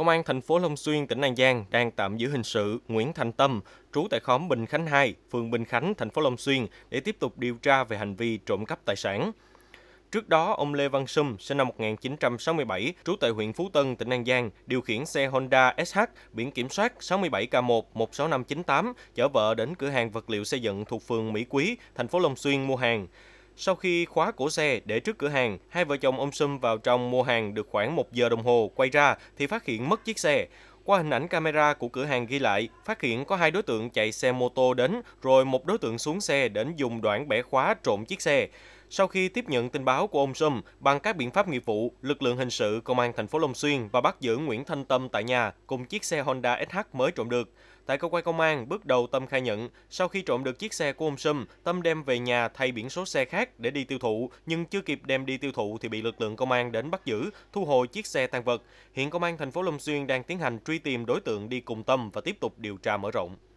Công an thành phố Long Xuyên, tỉnh An Giang đang tạm giữ hình sự Nguyễn Thành Tâm, trú tại khóm Bình Khánh 2, phường Bình Khánh, thành phố Long Xuyên để tiếp tục điều tra về hành vi trộm cắp tài sản. Trước đó, ông Lê Văn Sâm, sinh năm 1967, trú tại huyện Phú Tân, tỉnh An Giang, điều khiển xe Honda SH biển kiểm soát 67K1-16598 chở vợ đến cửa hàng vật liệu xây dựng thuộc phường Mỹ Quý, thành phố Long Xuyên mua hàng. Sau khi khóa cổ xe để trước cửa hàng, hai vợ chồng ông Sum vào trong mua hàng được khoảng 1 giờ đồng hồ, quay ra thì phát hiện mất chiếc xe. Qua hình ảnh camera của cửa hàng ghi lại, phát hiện có hai đối tượng chạy xe mô tô đến, rồi một đối tượng xuống xe đến dùng đoạn bẻ khóa trộm chiếc xe. Sau khi tiếp nhận tin báo của ông Sâm bằng các biện pháp nghiệp vụ, lực lượng hình sự công an thành phố Long Xuyên và bắt giữ Nguyễn Thanh Tâm tại nhà cùng chiếc xe Honda SH mới trộm được. Tại cơ quan công an, bước đầu Tâm khai nhận, sau khi trộm được chiếc xe của ông Sâm, Tâm đem về nhà thay biển số xe khác để đi tiêu thụ, nhưng chưa kịp đem đi tiêu thụ thì bị lực lượng công an đến bắt giữ, thu hồi chiếc xe tan vật. Hiện công an thành phố Long Xuyên đang tiến hành truy tìm đối tượng đi cùng Tâm và tiếp tục điều tra mở rộng.